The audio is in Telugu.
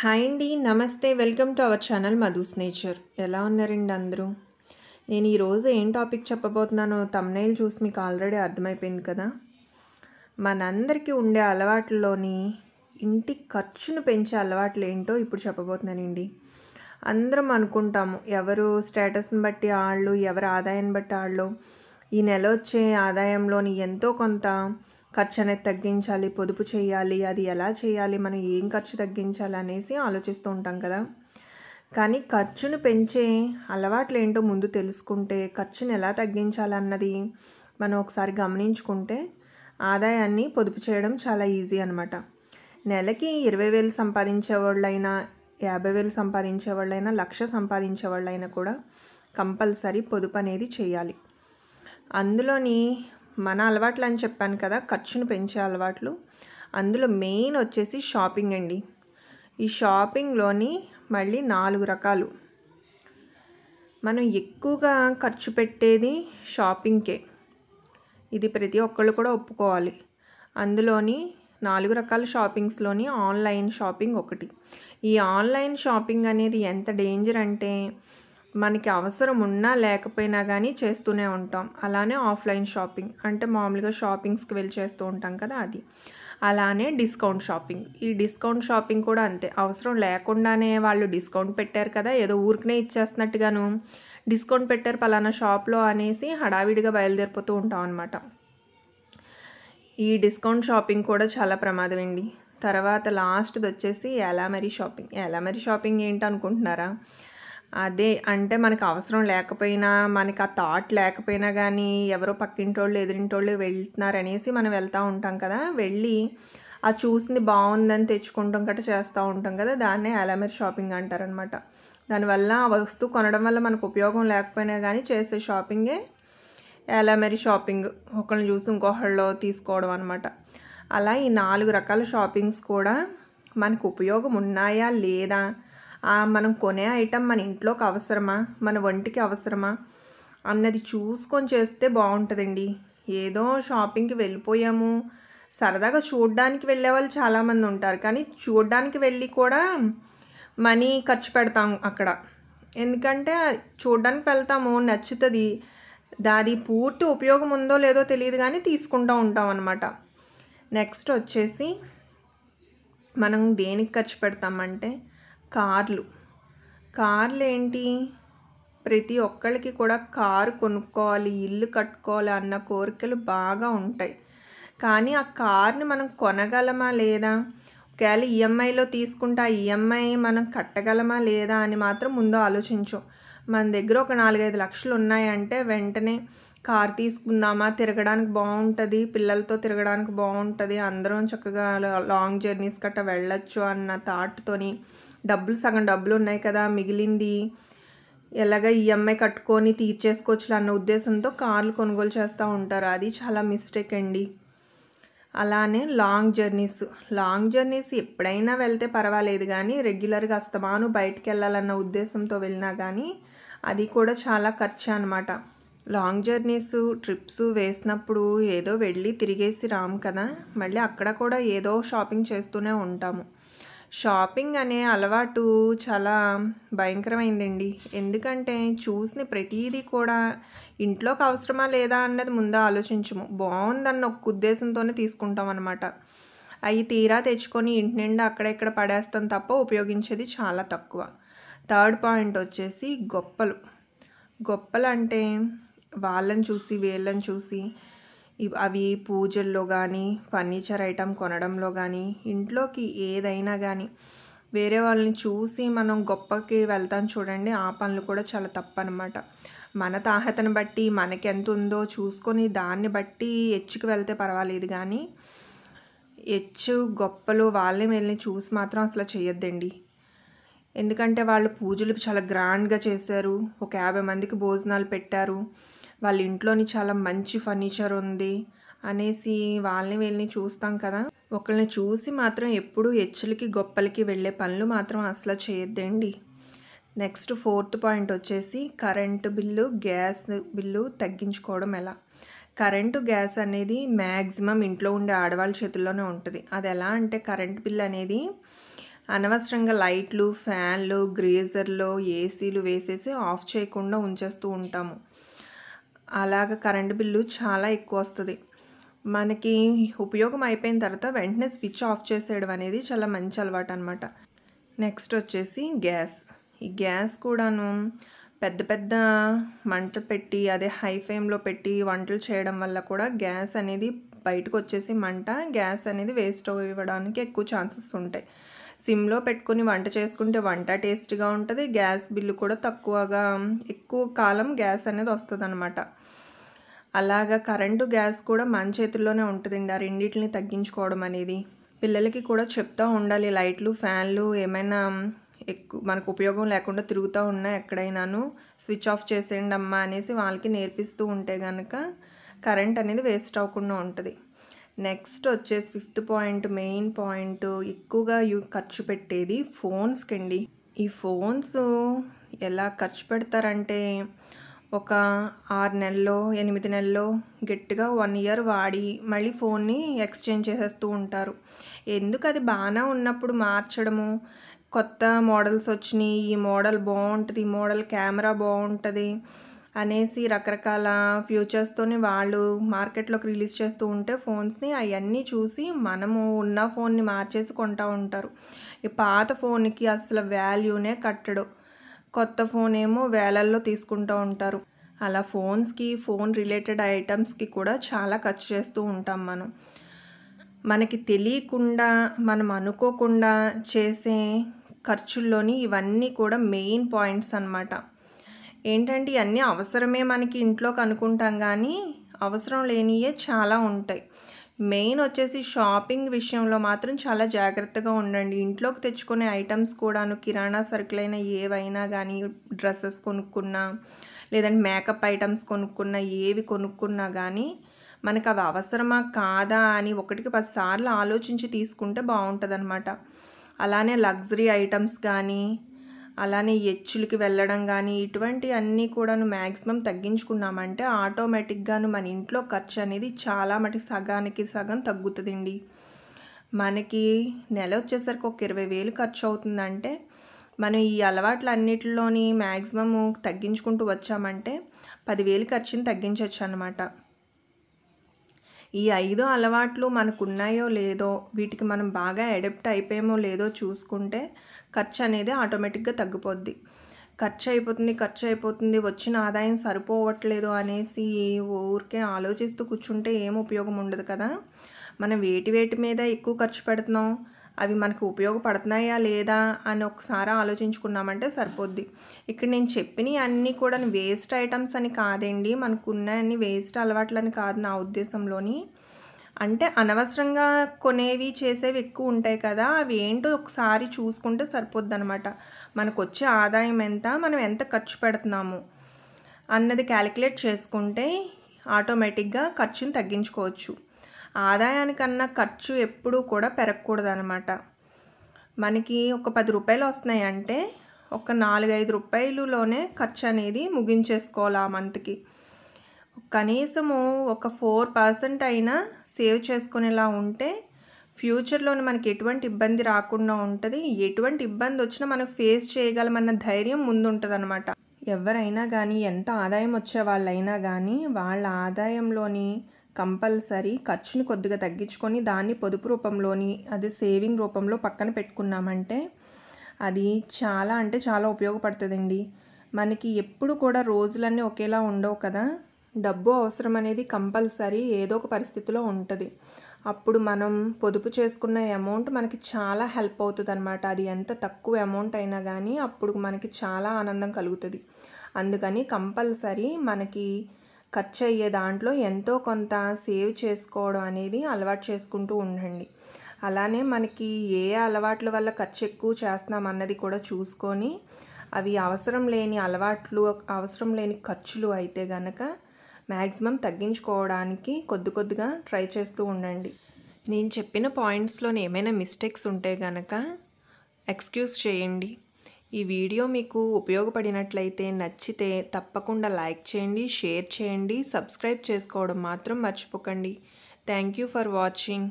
హాయ్ అండి నమస్తే welcome to our channel Madhu's nature ఎలా ఉన్నారండి అందరూ నేను ఈరోజు ఏం టాపిక్ చెప్పబోతున్నానో తమ్నైల్ చూసి మీకు ఆల్రెడీ అర్థమైపోయింది కదా మనందరికీ ఉండే అలవాట్లలోని ఇంటి ఖర్చును పెంచే అలవాట్లు ఏంటో ఇప్పుడు చెప్పబోతున్నానండి అందరం అనుకుంటాము ఎవరు స్టేటస్ని బట్టి వాళ్ళు ఎవరి ఆదాయాన్ని బట్టి వాళ్ళు ఈ నెల వచ్చే ఆదాయంలోని ఎంతో కొంత ఖర్చు అనేది తగ్గించాలి పొదుపు చేయాలి అది ఎలా చేయాలి మనం ఏం ఖర్చు తగ్గించాలి అనేసి ఆలోచిస్తూ ఉంటాం కదా కానీ ఖర్చును పెంచే అలవాట్లు ఏంటో ముందు తెలుసుకుంటే ఖర్చును ఎలా తగ్గించాలన్నది మనం ఒకసారి గమనించుకుంటే ఆదాయాన్ని పొదుపు చేయడం చాలా ఈజీ అనమాట నెలకి ఇరవై వేలు సంపాదించేవాళ్ళైనా యాభై వేలు సంపాదించేవాళ్ళైనా లక్ష సంపాదించేవాళ్ళైనా కూడా కంపల్సరీ పొదుపు అనేది చేయాలి అందులోని మన అలవాట్లు అని చెప్పాను కదా ఖర్చును పెంచే అలవాట్లు అందులో మెయిన్ వచ్చేసి షాపింగ్ అండి ఈ షాపింగ్లోని మళ్ళీ నాలుగు రకాలు మనం ఎక్కువగా ఖర్చు పెట్టేది షాపింగ్కే ఇది ప్రతి ఒక్కళ్ళు కూడా ఒప్పుకోవాలి అందులోని నాలుగు రకాల షాపింగ్స్లోని ఆన్లైన్ షాపింగ్ ఒకటి ఈ ఆన్లైన్ షాపింగ్ అనేది ఎంత డేంజర్ అంటే మనకి అవసరం ఉన్నా లేకపోయినా కానీ చేస్తూనే ఉంటాం అలానే ఆఫ్లైన్ షాపింగ్ అంటే మామూలుగా షాపింగ్స్కి వెళ్ళి చేస్తూ ఉంటాం కదా అది అలానే డిస్కౌంట్ షాపింగ్ ఈ డిస్కౌంట్ షాపింగ్ కూడా అంతే అవసరం లేకుండానే వాళ్ళు డిస్కౌంట్ పెట్టారు కదా ఏదో ఊరికనే ఇచ్చేస్తున్నట్టుగాను డిస్కౌంట్ పెట్టారు పలానా షాప్లో అనేసి హడావిడిగా బయలుదేరిపోతూ ఉంటాం అనమాట ఈ డిస్కౌంట్ షాపింగ్ కూడా చాలా ప్రమాదం అండి తర్వాత లాస్ట్ది వచ్చేసి ఎలామరీ షాపింగ్ ఎలామరీ షాపింగ్ ఏంటనుకుంటున్నారా అదే అంటే మనకు అవసరం లేకపోయినా మనకు ఆ థాట్ లేకపోయినా కానీ ఎవరో పక్కింటోళ్ళు ఎదిరింటోళ్ళు వెళ్తున్నారు వెళ్తున్నారనేసి మనం వెళ్తూ ఉంటాం కదా వెళ్ళి ఆ చూసింది బాగుందని తెచ్చుకుంటాం గట్రా చేస్తూ ఉంటాం కదా దాన్నే అలమేర్ షాపింగ్ అంటారనమాట దానివల్ల ఆ వస్తువు కొనడం వల్ల మనకు ఉపయోగం లేకపోయినా కానీ చేసే షాపింగే ఎలామెరీ షాపింగ్ ఒకళ్ళని చూసి ఇంకొకళ్ళు తీసుకోవడం అనమాట అలా ఈ నాలుగు రకాల షాపింగ్స్ కూడా మనకు ఉపయోగం ఉన్నాయా లేదా మనం కొనే ఐటెం మన ఇంట్లోకి అవసరమా మన వంటికి అవసరమా అన్నది చూసుకొని చేస్తే బాగుంటుందండి ఏదో షాపింగ్కి వెళ్ళిపోయాము సరదాగా చూడడానికి వెళ్ళే వాళ్ళు చాలామంది ఉంటారు కానీ చూడడానికి వెళ్ళి కూడా మనీ ఖర్చు పెడతాం అక్కడ ఎందుకంటే చూడడానికి వెళ్తాము నచ్చుతుంది దాది పూర్తి ఉపయోగం ఉందో లేదో తెలియదు కానీ తీసుకుంటూ ఉంటాం అనమాట నెక్స్ట్ వచ్చేసి మనం దేనికి ఖర్చు పెడతామంటే కార్లు కార్లు ఏంటి ప్రతి ఒక్కళ్ళకి కూడా కారు కొనుక్కోవాలి ఇల్లు కట్టుకోవాలి అన్న కోరికలు బాగా ఉంటాయి కానీ ఆ కార్ని మనం కొనగలమా లేదా ఒకవేళ ఈఎంఐలో తీసుకుంటే ఆ ఈఎంఐ మనం కట్టగలమా లేదా అని మాత్రం ముందు ఆలోచించు మన దగ్గర ఒక నాలుగైదు లక్షలు ఉన్నాయంటే వెంటనే కార్ తీసుకుందామా తిరగడానికి బాగుంటుంది పిల్లలతో తిరగడానికి బాగుంటుంది అందరం చక్కగా లాంగ్ జర్నీస్ కట్టా వెళ్ళొచ్చు అన్న థాట్తోని డబ్బులు సగం డబ్బులు ఉన్నాయి కదా మిగిలింది ఎలాగ ఈఎంఐ e కట్టుకొని తీర్చేసుకోవచ్చు అన్న ఉద్దేశంతో కార్లు కొనుగోలు చేస్తూ ఉంటారు అది చాలా మిస్టేక్ అండి అలానే లాంగ్ జర్నీస్ లాంగ్ జర్నీస్ ఎప్పుడైనా వెళ్తే పర్వాలేదు కానీ రెగ్యులర్గా అస్తమాను బయటికి వెళ్ళాలన్న ఉద్దేశంతో వెళ్ళినా కానీ అది కూడా చాలా ఖర్చు అనమాట లాంగ్ జర్నీస్ ట్రిప్స్ వేసినప్పుడు ఏదో వెళ్ళి తిరిగేసి రాము కదా మళ్ళీ అక్కడ కూడా ఏదో షాపింగ్ చేస్తూనే ఉంటాము షాపింగ్ అనే అలవాటు చాలా భయంకరమైందండి ఎందుకంటే చూసిన ప్రతిదీ కూడా ఇంట్లోకి అవసరమా లేదా అన్నది ముందే ఆలోచించము బాగుందన్న ఒక్క ఉద్దేశంతోనే తీసుకుంటాం అనమాట అవి తీరా తెచ్చుకొని ఇంటి నిండా అక్కడెక్కడ పడేస్తాం తప్ప ఉపయోగించేది చాలా తక్కువ థర్డ్ పాయింట్ వచ్చేసి గొప్పలు గొప్పలు అంటే వాళ్ళని చూసి వీళ్ళని చూసి అవి పూజల్లో కానీ ఫర్నిచర్ ఐటమ్ కొనడంలో కానీ ఇంట్లోకి ఏదైనా కానీ వేరే వాళ్ళని చూసి మనం గొప్పకి వెళ్తాం చూడండి ఆ పనులు కూడా చాలా తప్పనమాట మన తాహతను బట్టి మనకి ఎంత ఉందో చూసుకొని దాన్ని బట్టి హెచ్చుకు వెళ్తే పర్వాలేదు కానీ ఎచ్చు గొప్పలు వాళ్ళని వెళ్ళి చూసి మాత్రం అసలు చేయొద్దండి ఎందుకంటే వాళ్ళు పూజలు చాలా గ్రాండ్గా చేశారు ఒక యాభై మందికి భోజనాలు పెట్టారు వాళ్ళ ఇంట్లోని చాలా మంచి ఫర్నిచర్ ఉంది అనేసి వాళ్ళని వీళ్ళని చూస్తాం కదా ఒకళ్ళని చూసి మాత్రం ఎప్పుడు హెచ్చులకి గొప్పలకి వెళ్ళే పనులు మాత్రం అసలు చేయొద్దండి నెక్స్ట్ ఫోర్త్ పాయింట్ వచ్చేసి కరెంటు బిల్లు గ్యాస్ బిల్లు తగ్గించుకోవడం ఎలా కరెంటు గ్యాస్ అనేది మ్యాక్సిమం ఇంట్లో ఉండే ఆడవాళ్ళ చేతుల్లోనే ఉంటుంది అది ఎలా అంటే కరెంటు బిల్ అనేది అనవసరంగా లైట్లు ఫ్యాన్లు గ్రేజర్లు ఏసీలు వేసేసి ఆఫ్ చేయకుండా ఉంచేస్తూ ఉంటాము అలాగ కరెంటు బిల్లు చాలా ఎక్కువ వస్తుంది మనకి ఉపయోగం అయిపోయిన తర్వాత వెంటనే స్విచ్ ఆఫ్ చేసేయడం అనేది చాలా మంచి అలవాటు అనమాట నెక్స్ట్ వచ్చేసి గ్యాస్ ఈ గ్యాస్ కూడాను పెద్ద పెద్ద మంట పెట్టి అదే హై ఫ్లేమ్లో పెట్టి వంటలు చేయడం వల్ల కూడా గ్యాస్ అనేది బయటకు వచ్చేసి మంట గ్యాస్ అనేది వేస్ట్ అవ్వడానికి ఎక్కువ ఛాన్సెస్ ఉంటాయి సిమ్లో పెట్టుకుని వంట చేసుకుంటే వంట టేస్ట్గా ఉంటుంది గ్యాస్ బిల్లు కూడా తక్కువగా ఎక్కువ కాలం గ్యాస్ అనేది వస్తుంది అలాగా కరెంటు గ్యాస్ కూడా మన చేతుల్లోనే ఉంటుందండి ఆ రెండింటిని తగ్గించుకోవడం అనేది పిల్లలకి కూడా చెప్తూ ఉండాలి లైట్లు ఫ్యాన్లు ఏమైనా ఎక్కువ మనకు ఉపయోగం లేకుండా తిరుగుతూ ఉన్నా ఎక్కడైనాను స్విచ్ ఆఫ్ చేసేయండి అమ్మా అనేసి వాళ్ళకి నేర్పిస్తూ ఉంటే కనుక కరెంట్ అనేది వేస్ట్ అవ్వకుండా ఉంటుంది నెక్స్ట్ వచ్చేసి ఫిఫ్త్ పాయింట్ మెయిన్ పాయింట్ ఎక్కువగా యూ ఖర్చు పెట్టేది ఫోన్స్కి అండి ఈ ఫోన్స్ ఎలా ఖర్చు పెడతారంటే ఒక ఆరు నెలల్లో ఎనిమిది నెలల్లో గట్టిగా వన్ ఇయర్ వాడి మళ్ళీ ఫోన్ని ఎక్స్చేంజ్ చేసేస్తూ ఉంటారు ఎందుకు అది బాగా ఉన్నప్పుడు మార్చడము కొత్త మోడల్స్ వచ్చినాయి ఈ మోడల్ బాగుంటుంది ఈ మోడల్ కెమెరా బాగుంటుంది అనేసి రకరకాల ఫ్యూచర్స్తోని వాళ్ళు మార్కెట్లోకి రిలీజ్ చేస్తూ ఉంటే ఫోన్స్ని అవన్నీ చూసి మనము ఉన్న ఫోన్ని మార్చేసి కొంటూ ఉంటారు ఈ పాత ఫోన్కి అసలు వాల్యూనే కట్టడు కొత్త ఫోన్ ఏమో వేలల్లో తీసుకుంటూ ఉంటారు అలా ఫోన్స్కి ఫోన్ రిలేటెడ్ ఐటమ్స్కి కూడా చాలా ఖర్చు చేస్తూ ఉంటాం మనం మనకి తెలియకుండా మనం అనుకోకుండా చేసే ఖర్చుల్లోని ఇవన్నీ కూడా మెయిన్ పాయింట్స్ అనమాట ఏంటంటే ఇవన్నీ అవసరమే మనకి ఇంట్లో కనుక్కుంటాం కానీ అవసరం లేనియే చాలా ఉంటాయి మెయిన్ వచ్చేసి షాపింగ్ విషయంలో మాత్రం చాలా జాగ్రత్తగా ఉండండి ఇంట్లోకి తెచ్చుకునే ఐటమ్స్ కూడాను కిరాణా సరుకులైనా ఏవైనా కానీ డ్రెస్సెస్ కొనుక్కున్నా లేదంటే మేకప్ ఐటమ్స్ కొనుక్కున్నా ఏవి కొనుక్కున్నా కానీ మనకు అవి అవసరమా కాదా అని ఒకటికి పదిసార్లు ఆలోచించి తీసుకుంటే బాగుంటుంది అలానే లగ్జరీ ఐటమ్స్ కానీ అలానే ఎచ్చులకి వెళ్ళడం కానీ ఇటువంటి అన్నీ కూడాను మ్యాక్సిమం తగ్గించుకున్నామంటే ఆటోమేటిక్గాను మన ఇంట్లో ఖర్చు అనేది చాలా మటుకు సగానికి సగం తగ్గుతుందండి మనకి నెల వచ్చేసరికి ఒక ఇరవై వేలు ఖర్చు అవుతుందంటే మనం ఈ అలవాట్లు అన్నిటిలోని మ్యాక్సిమము తగ్గించుకుంటూ వచ్చామంటే పదివేలు ఖర్చుని తగ్గించవచ్చు అనమాట ఈ ఐదు అలవాట్లు మనకున్నాయో లేదో వీటికి మనం బాగా అడెప్ట్ అయిపోయామో లేదో చూసుకుంటే ఖర్చు అనేది ఆటోమేటిక్గా తగ్గిపోద్ది ఖర్చు అయిపోతుంది ఖర్చు అయిపోతుంది వచ్చిన ఆదాయం సరిపోవట్లేదు అనేసి ఊరికే ఆలోచిస్తూ కూర్చుంటే ఏం ఉపయోగం ఉండదు కదా మనం వేటి వేటి మీద ఎక్కువ ఖర్చు పెడుతున్నాం అవి మనకు ఉపయోగపడుతున్నాయా లేదా అని ఒకసారి ఆలోచించుకున్నామంటే సరిపోద్ది ఇక్కడ నేను చెప్పిన అన్నీ కూడా వేస్ట్ ఐటమ్స్ అని కాదండి మనకు అన్ని వేస్ట్ అలవాట్లని కాదు నా ఉద్దేశంలోని అంటే అనవసరంగా కొనేవి చేసేవి ఎక్కువ ఉంటాయి కదా అవి ఏంటో ఒకసారి చూసుకుంటే సరిపోద్ది అనమాట మనకు వచ్చే ఆదాయం ఎంత మనం ఎంత ఖర్చు పెడుతున్నాము అన్నది క్యాలిక్యులేట్ చేసుకుంటే ఆటోమేటిక్గా ఖర్చుని తగ్గించుకోవచ్చు ఆదాయానికన్నా ఖర్చు ఎప్పుడూ కూడా పెరగకూడదు అనమాట మనకి ఒక పది రూపాయలు వస్తున్నాయంటే ఒక నాలుగైదు రూపాయలులోనే ఖర్చు అనేది ముగించేసుకోవాలి ఆ మంత్కి కనీసము ఒక ఫోర్ పర్సెంట్ అయినా సేవ్ చేసుకునేలా ఉంటే ఫ్యూచర్లోని మనకి ఎటువంటి ఇబ్బంది రాకుండా ఉంటుంది ఎటువంటి ఇబ్బంది వచ్చినా మనం ఫేస్ చేయగలమన్న ధైర్యం ముందుంటుంది అనమాట ఎవరైనా కానీ ఎంత ఆదాయం వచ్చే వాళ్ళైనా కానీ వాళ్ళ ఆదాయంలోని కంపల్సరీ ఖర్చుని కొద్దిగా తగ్గించుకొని దాన్ని పొదుపు రూపంలోని అది సేవింగ్ రూపంలో పక్కన పెట్టుకున్నామంటే అది చాలా అంటే చాలా ఉపయోగపడుతుందండి మనకి ఎప్పుడు కూడా రోజులన్నీ ఒకేలా ఉండవు కదా డబ్బు అవసరం అనేది కంపల్సరీ ఏదో ఒక పరిస్థితిలో ఉంటుంది అప్పుడు మనం పొదుపు చేసుకున్న అమౌంట్ మనకి చాలా హెల్ప్ అవుతుంది అనమాట అది ఎంత తక్కువ అమౌంట్ అయినా కానీ అప్పుడు మనకి చాలా ఆనందం కలుగుతుంది అందుకని కంపల్సరీ మనకి ఖర్చు అయ్యే దాంట్లో ఎంతో కొంత సేవ్ చేసుకోవడం అనేది అలవాటు చేసుకుంటూ ఉండండి అలానే మనకి ఏ అలవాట్ల వల్ల ఖర్చు ఎక్కువ చేస్తున్నాం అన్నది కూడా చూసుకొని అవి అవసరం లేని అలవాట్లు అవసరం లేని ఖర్చులు అయితే గనక మ్యాక్సిమం తగ్గించుకోవడానికి కొద్ది కొద్దిగా ట్రై చేస్తూ ఉండండి నేను చెప్పిన పాయింట్స్లోనే ఏమైనా మిస్టేక్స్ ఉంటే గనక ఎక్స్క్యూజ్ చేయండి ఈ వీడియో మీకు ఉపయోగపడినట్లయితే నచ్చితే తప్పకుండా లైక్ చేయండి షేర్ చేయండి సబ్స్క్రైబ్ చేసుకోవడం మాత్రం మర్చిపోకండి థ్యాంక్ యూ ఫర్ వాచింగ్